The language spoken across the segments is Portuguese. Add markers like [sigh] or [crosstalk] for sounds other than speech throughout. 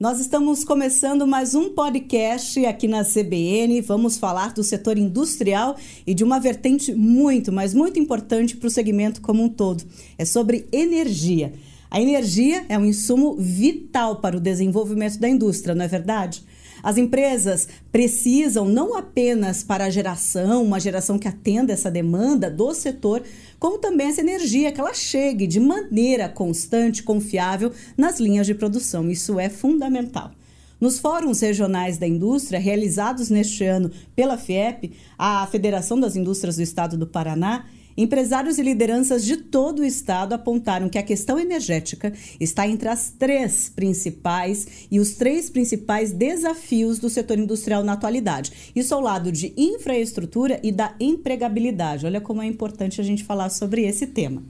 Nós estamos começando mais um podcast aqui na CBN. Vamos falar do setor industrial e de uma vertente muito, mas muito importante para o segmento como um todo. É sobre energia. A energia é um insumo vital para o desenvolvimento da indústria, não é verdade? As empresas precisam, não apenas para a geração, uma geração que atenda essa demanda do setor, como também essa energia, que ela chegue de maneira constante, confiável nas linhas de produção. Isso é fundamental. Nos fóruns regionais da indústria, realizados neste ano pela FIEP, a Federação das Indústrias do Estado do Paraná, Empresários e lideranças de todo o estado apontaram que a questão energética está entre as três principais e os três principais desafios do setor industrial na atualidade. Isso ao lado de infraestrutura e da empregabilidade. Olha como é importante a gente falar sobre esse tema.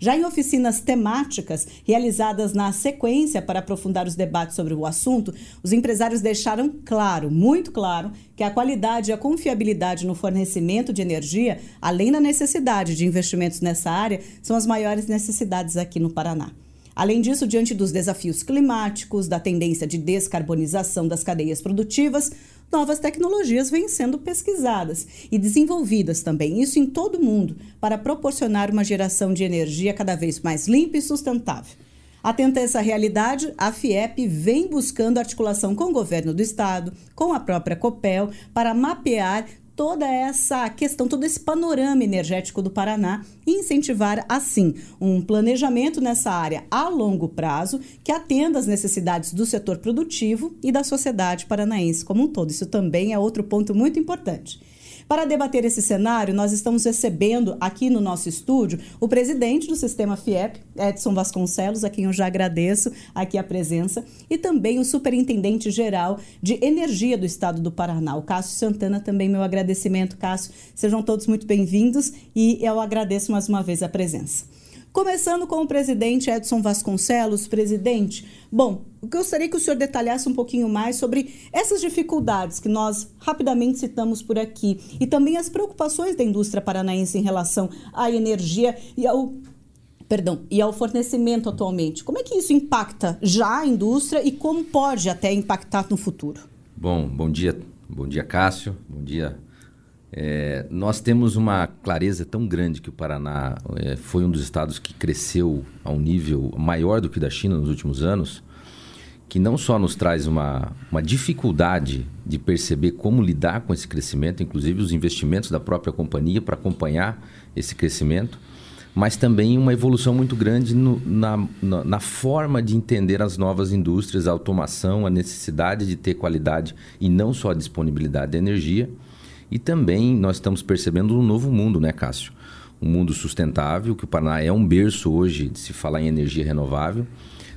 Já em oficinas temáticas, realizadas na sequência para aprofundar os debates sobre o assunto, os empresários deixaram claro, muito claro, que a qualidade e a confiabilidade no fornecimento de energia, além da necessidade de investimentos nessa área, são as maiores necessidades aqui no Paraná. Além disso, diante dos desafios climáticos, da tendência de descarbonização das cadeias produtivas, novas tecnologias vêm sendo pesquisadas e desenvolvidas também, isso em todo o mundo, para proporcionar uma geração de energia cada vez mais limpa e sustentável. Atenta a essa realidade, a FIEP vem buscando articulação com o governo do estado, com a própria COPEL, para mapear toda essa questão, todo esse panorama energético do Paraná e incentivar, assim, um planejamento nessa área a longo prazo que atenda às necessidades do setor produtivo e da sociedade paranaense como um todo. Isso também é outro ponto muito importante. Para debater esse cenário, nós estamos recebendo aqui no nosso estúdio o presidente do sistema FIEP, Edson Vasconcelos, a quem eu já agradeço aqui a presença, e também o superintendente geral de energia do estado do Paraná, o Cássio Santana, também meu agradecimento, Cássio. Sejam todos muito bem-vindos e eu agradeço mais uma vez a presença. Começando com o presidente Edson Vasconcelos, presidente. Bom, gostaria que o senhor detalhasse um pouquinho mais sobre essas dificuldades que nós rapidamente citamos por aqui e também as preocupações da indústria paranaense em relação à energia e ao perdão, e ao fornecimento atualmente. Como é que isso impacta já a indústria e como pode até impactar no futuro? Bom, bom dia, bom dia Cássio, bom dia é, nós temos uma clareza tão grande que o Paraná é, foi um dos estados que cresceu a um nível maior do que da China nos últimos anos, que não só nos traz uma, uma dificuldade de perceber como lidar com esse crescimento, inclusive os investimentos da própria companhia para acompanhar esse crescimento, mas também uma evolução muito grande no, na, na, na, forma de entender as novas indústrias, a automação, a necessidade de ter qualidade e não só a disponibilidade de energia. E também nós estamos percebendo um novo mundo, né, Cássio? Um mundo sustentável, que o Paraná é um berço hoje de se falar em energia renovável,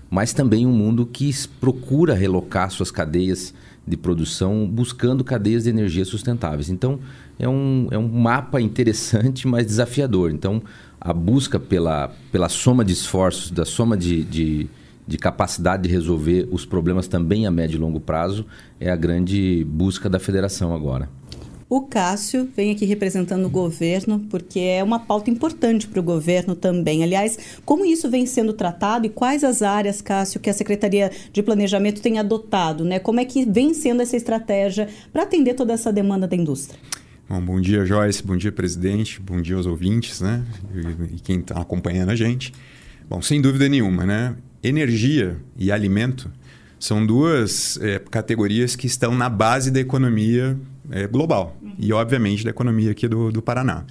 mas também um mundo que procura relocar suas cadeias de produção buscando cadeias de energia sustentáveis. Então, é um, é um mapa [laughs] interessante, mas desafiador. Então, a busca pela, pela soma de esforços, da soma de, de, de, capacidade de resolver os problemas também a médio e longo prazo, é a grande busca da federação agora. O Cássio vem aqui representando o governo, porque é uma pauta importante para o governo também. Aliás, como isso vem sendo tratado e quais as áreas, Cássio, que a Secretaria de Planejamento tem adotado, né? Como é que vem sendo essa estratégia para atender toda essa demanda da indústria? Bom, bom dia, Joyce. Bom dia, presidente. Bom dia aos ouvintes, né? E, quem está acompanhando a gente. Bom, sem dúvida nenhuma, né? Energia e alimento são duas é, categorias que estão na base da economia é, global e, obviamente, da economia aqui do, do Paraná.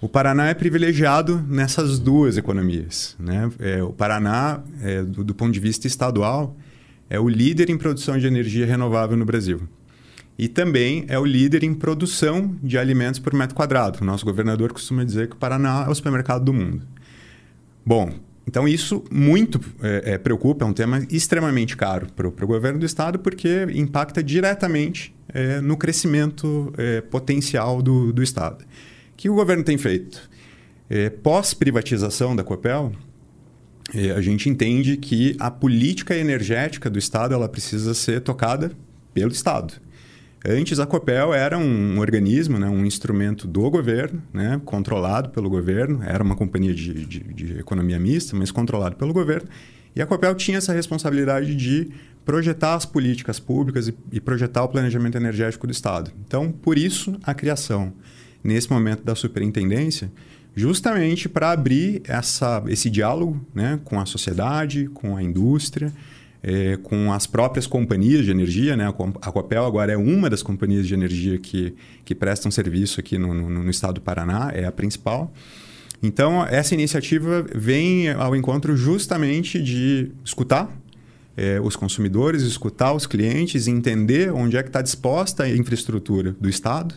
O Paraná é privilegiado nessas duas economias. Né? É, o Paraná, é, do, do ponto de vista estadual, é o líder em produção de energia renovável no Brasil e também é o líder em produção de alimentos por metro quadrado. Nosso governador costuma dizer que o Paraná é o supermercado do mundo. Bom, então, isso muito é, é, preocupa, é um tema extremamente caro para o governo do Estado, porque impacta diretamente é, no crescimento é, potencial do, do Estado. O que o governo tem feito? É, pós-privatização da Copel, é, a gente entende que a política energética do Estado ela precisa ser tocada pelo Estado. Antes, a COPEL era um organismo, né, um instrumento do governo, né, controlado pelo governo, era uma companhia de, de, de economia mista, mas controlado pelo governo. E a COPEL tinha essa responsabilidade de projetar as políticas públicas e, e projetar o planejamento energético do Estado. Então, por isso, a criação, nesse momento, da superintendência, justamente para abrir essa, esse diálogo né, com a sociedade, com a indústria, é, com as próprias companhias de energia. Né? A Copel agora é uma das companhias de energia que, que prestam serviço aqui no, no, no estado do Paraná, é a principal. Então, essa iniciativa vem ao encontro justamente de escutar é, os consumidores, escutar os clientes, entender onde é que está disposta a infraestrutura do Estado,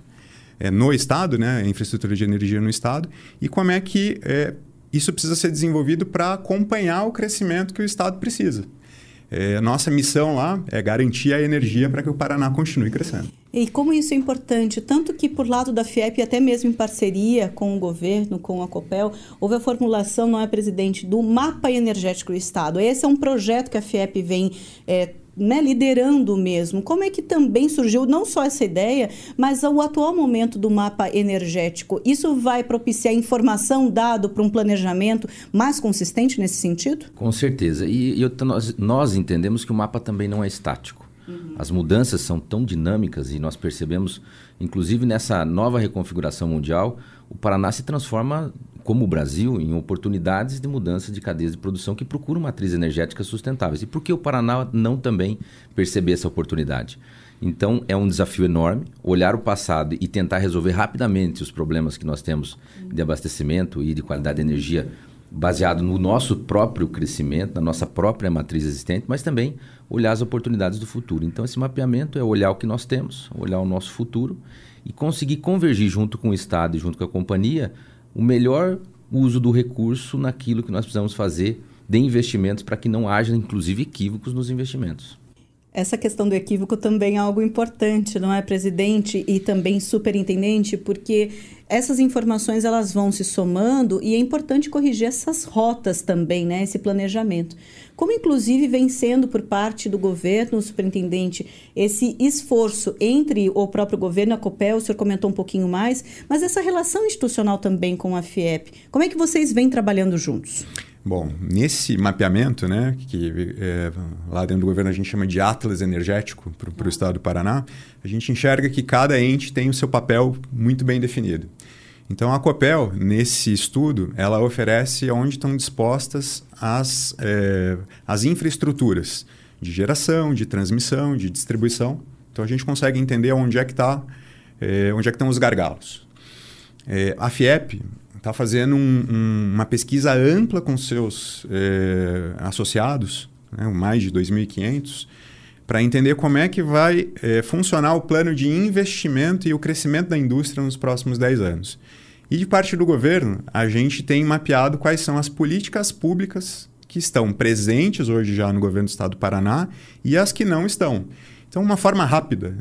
é, no Estado, né, a infraestrutura de energia no Estado, e como é que é, isso precisa ser desenvolvido para acompanhar o crescimento que o Estado precisa. É, nossa missão lá é garantir a energia para que o Paraná continue crescendo. E como isso é importante, tanto que por lado da FIEP, até mesmo em parceria com o governo, com a COPEL, houve a formulação, não é, presidente, do Mapa Energético do Estado. Esse é um projeto que a FIEP vem é, né, liderando mesmo. Como é que também surgiu não só essa ideia, mas o atual momento do mapa energético? Isso vai propiciar informação dado para um planejamento mais consistente nesse sentido? Com certeza. E, nós, nós, entendemos que o mapa também não é estático. Uhum. As mudanças são tão dinâmicas e nós percebemos, inclusive nessa nova reconfiguração mundial, o Paraná se transforma, como o Brasil, em oportunidades de mudança de cadeias de produção que procuram matrizes energéticas sustentáveis. E por que o Paraná não também perceber essa oportunidade? Então, é um desafio enorme olhar o passado e tentar resolver rapidamente os problemas que nós temos de abastecimento e de qualidade de energia baseado no nosso próprio crescimento, na nossa própria matriz existente, mas também olhar as oportunidades do futuro. Então, esse mapeamento é olhar o que nós temos, olhar o nosso futuro e conseguir convergir junto com o Estado e junto com a companhia o melhor uso do recurso naquilo que nós precisamos fazer de investimentos para que não haja, inclusive, equívocos nos investimentos. Essa questão do equívoco também é algo importante, não é, presidente e também superintendente, porque essas informações elas vão se somando e é importante corrigir essas rotas também, né, esse planejamento. Como inclusive vem sendo por parte do governo, superintendente, esse esforço entre o próprio governo, a COPEL, o senhor comentou um pouquinho mais, mas essa relação institucional também com a FIEP. Como é que vocês vêm trabalhando juntos? Bom, nesse mapeamento, né, que é, lá dentro do governo a gente chama de Atlas Energético para o uhum. estado do Paraná, a gente enxerga que cada ente tem o seu papel muito bem definido. Então, a COPEL, nesse estudo, ela oferece onde estão dispostas as, é, as infraestruturas de geração, de transmissão, de distribuição. Então, a gente consegue entender onde é que, tá, é, onde é que estão os gargalos. É, a FIEP está fazendo um, um, uma pesquisa ampla com seus eh, associados, né, mais de 2.500, para entender como é que vai eh, funcionar o plano de investimento e o crescimento da indústria nos próximos 10 anos. E de parte do governo, a gente tem mapeado quais são as políticas públicas que estão presentes hoje já no governo do estado do Paraná e as que não estão. Então, uma forma rápida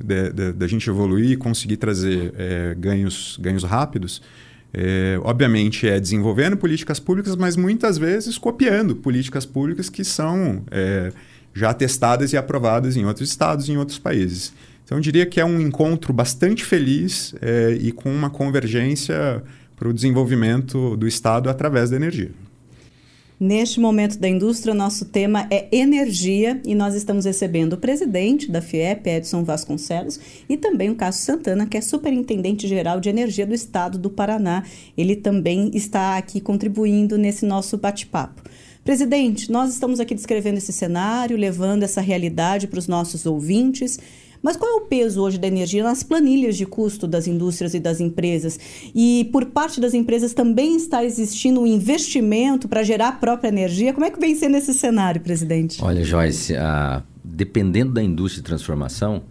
da gente evoluir e conseguir trazer eh, ganhos, ganhos rápidos é, obviamente é desenvolvendo políticas públicas, mas muitas vezes copiando políticas públicas que são é, já testadas e aprovadas em outros estados, em outros países. Então, eu diria que é um encontro bastante feliz é, e com uma convergência para o desenvolvimento do Estado através da energia. Neste momento da indústria, nosso tema é energia e nós estamos recebendo o presidente da FIEP, Edson Vasconcelos, e também o Cássio Santana, que é superintendente geral de energia do estado do Paraná. Ele também está aqui contribuindo nesse nosso bate-papo. Presidente, nós estamos aqui descrevendo esse cenário, levando essa realidade para os nossos ouvintes. Mas qual é o peso hoje da energia nas planilhas de custo das indústrias e das empresas? E por parte das empresas também está existindo um investimento para gerar a própria energia? Como é que vem sendo esse cenário, presidente? Olha, Joyce, a... dependendo da indústria de transformação,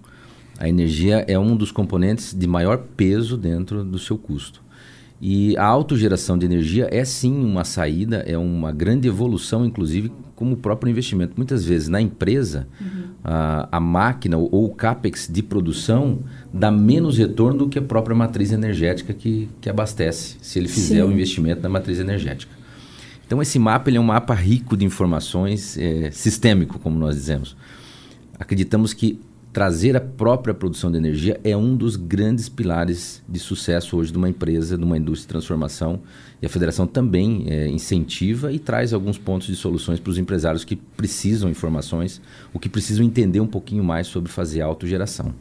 a energia é um dos componentes de maior peso dentro do seu custo. E a autogeração de energia é sim uma saída, é uma grande evolução, inclusive, como o próprio investimento. Muitas vezes na empresa, uhum. a, a, máquina ou, o capex de produção dá menos retorno do que a própria matriz energética que, que abastece, se ele fizer sim. o investimento na matriz energética. Então, esse mapa ele é um mapa rico de informações, é, sistêmico, como nós dizemos. Acreditamos que trazer a própria produção de energia é um dos grandes pilares de sucesso hoje de uma empresa, de uma indústria de transformação. E a federação também é, incentiva e traz alguns pontos de soluções para os empresários que precisam informações, o que precisam entender um pouquinho mais sobre fazer autogeração.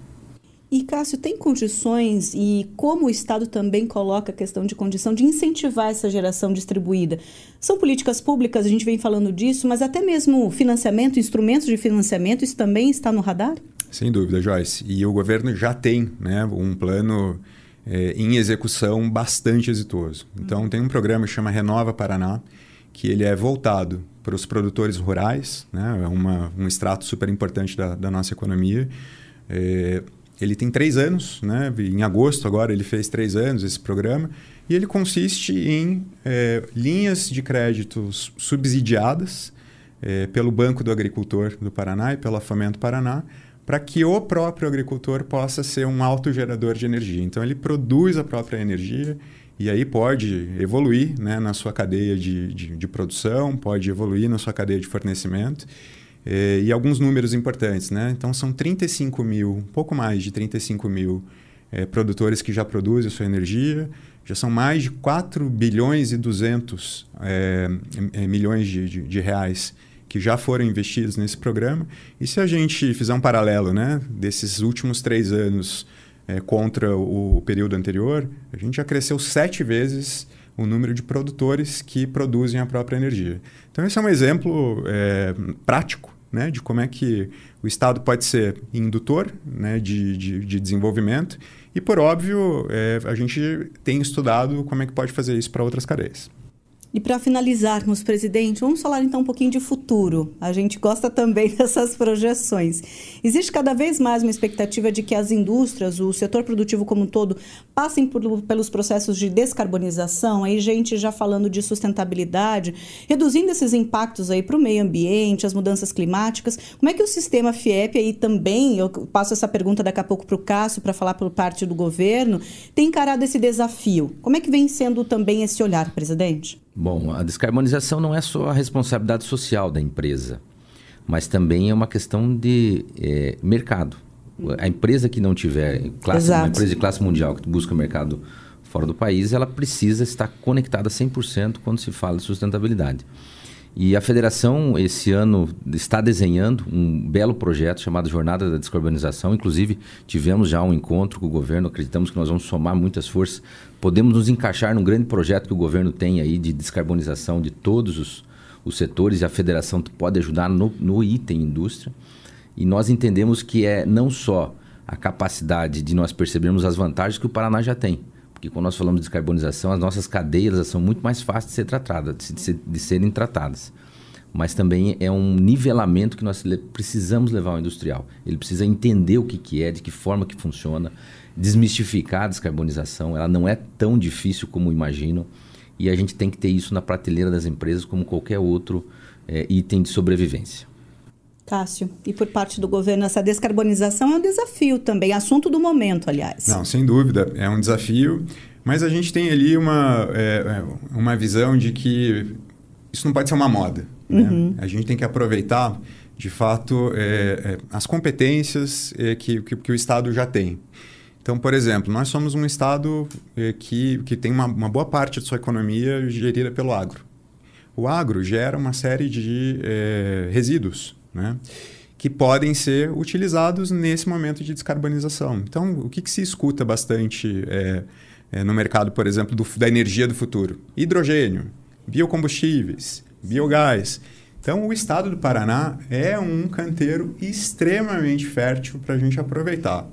E Cássio, tem condições e como o Estado também coloca a questão de condição de incentivar essa geração distribuída? São políticas públicas, a gente vem falando disso, mas até mesmo financiamento, instrumentos de financiamento, isso também está no radar? Sem dúvida, Joyce. E o governo já tem né, um plano é, em execução bastante exitoso. Então, uhum. tem um programa que chama Renova Paraná, que ele é voltado para os produtores rurais, né, é uma, um extrato super importante da, da nossa economia. É, ele tem três anos, né? em agosto agora ele fez três anos esse programa, e ele consiste em é, linhas de créditos subsidiadas é, pelo Banco do Agricultor do Paraná e pela Fomento Paraná para que o próprio agricultor possa ser um autogerador de energia. Então, ele produz a própria energia e aí pode evoluir né, na sua cadeia de, de, de produção, pode evoluir na sua cadeia de fornecimento. E, eh, e alguns números importantes, né? Então, são 35 mil, pouco mais de 35 mil é, produtores que já produzem sua energia. Já são mais de 4 bilhões e 200 é, eh, milhões de, de, de reais que já foram investidos nesse programa. E se a gente fizer um paralelo né, desses últimos três anos é, contra o período anterior, a gente já cresceu sete vezes o número de produtores que produzem a própria energia. Então, esse é um exemplo é, prático né, de como é que o Estado pode ser indutor né, de, de, de, desenvolvimento. E, por óbvio, é, a gente tem estudado como é que pode fazer isso para outras cadeias. E para finalizarmos, presidente, vamos falar então um pouquinho de futuro. A gente gosta também [laughs] dessas projeções. Existe cada vez mais uma expectativa de que as indústrias, o setor produtivo como um todo, passem por, pelos processos de descarbonização. Aí, gente já falando de sustentabilidade, reduzindo esses impactos aí para o meio ambiente, as mudanças climáticas. Como é que o sistema FIEP aí também, eu passo essa pergunta daqui a pouco para o Cássio para falar por parte do governo, tem encarado esse desafio? Como é que vem sendo também esse olhar, presidente? Bom, a descarbonização não é só a responsabilidade social da empresa, mas também é uma questão de é, mercado. A empresa que não tiver classe, Exato. uma empresa de classe mundial que busca mercado fora do país, ela precisa estar conectada 100% quando se fala de sustentabilidade. E a federação, esse ano, está desenhando um belo projeto chamado Jornada da Descarbonização. Inclusive, tivemos já um encontro com o governo, acreditamos que nós vamos somar muitas forças. Podemos nos encaixar num grande projeto que o governo tem aí de descarbonização de todos os, os setores e a federação pode ajudar no, no item indústria. E nós entendemos que é não só a capacidade de nós percebermos as vantagens que o Paraná já tem porque quando nós falamos de descarbonização, as nossas cadeias são muito mais fáceis de ser tratadas, de, ser, de serem tratadas. Mas também é um nivelamento que nós precisamos levar ao industrial. Ele precisa entender o que, que é, de que forma que funciona, desmistificar a descarbonização. Ela não é tão difícil como imaginam. E a gente tem que ter isso na prateleira das empresas como qualquer outro é, item de sobrevivência. Cássio, e por parte do governo, essa descarbonização é um desafio também, é assunto do momento, aliás. Não, sem dúvida, é um desafio, mas a gente tem ali uma, é, é uma visão de que isso não pode ser uma moda. Né? Uhum. A gente tem que aproveitar, de fato, é, é, as competências é, que, que, que o Estado já tem. Então, por exemplo, nós somos um estado que, que tem uma, uma, boa parte de sua economia gerida pelo agro. O agro gera uma série de resíduos né? que podem ser utilizados nesse momento de descarbonização. Então, o que, que se escuta bastante é, é, no mercado, por exemplo, do, da energia do futuro? Hidrogênio, biocombustíveis, biogás. Então, o estado do Paraná é um canteiro extremamente fértil para a gente aproveitar.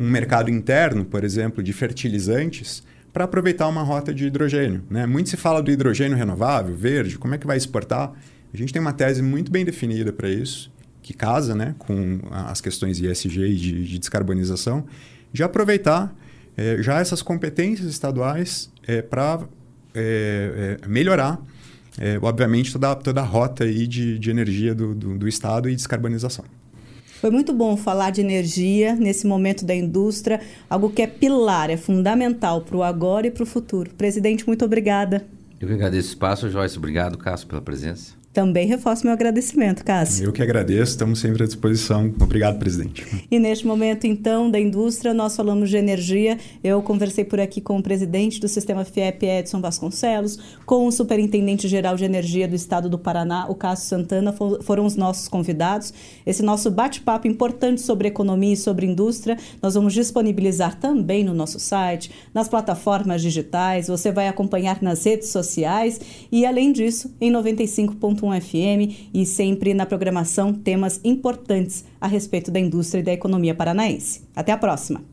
Um mercado interno, por exemplo, de fertilizantes, para aproveitar uma rota de hidrogênio. Né? Muito se fala do hidrogênio renovável, verde, como é que vai exportar? A gente tem uma tese muito bem definida para isso, que casa né, com as questões ISG e de, de descarbonização, de aproveitar é, já essas competências estaduais é, para é, melhorar, eh, obviamente, toda, toda a rota aí de, de energia do, do, do Estado e descarbonização. Foi muito bom falar de energia nesse momento da indústria, algo que é pilar, é fundamental para o agora e para o futuro. Presidente, muito obrigada. Eu que agradeço o espaço, Joyce. Obrigado, Cássio, pela presença. Também reforço meu agradecimento, Cássio. Eu que agradeço, estamos sempre à disposição. Obrigado, presidente. E neste momento, então, da indústria, nós falamos de energia. Eu conversei por aqui com o presidente do sistema FIEP, Edson Vasconcelos, com o superintendente geral de energia do estado do Paraná, o Cássio Santana, foram os nossos convidados. Esse nosso bate-papo importante sobre economia e sobre indústria, nós vamos disponibilizar também no nosso site, nas plataformas digitais, você vai acompanhar nas redes sociais e, além disso, em 95. 101.1 FM e sempre na programação temas importantes a respeito da indústria e da economia paranaense. Até a próxima!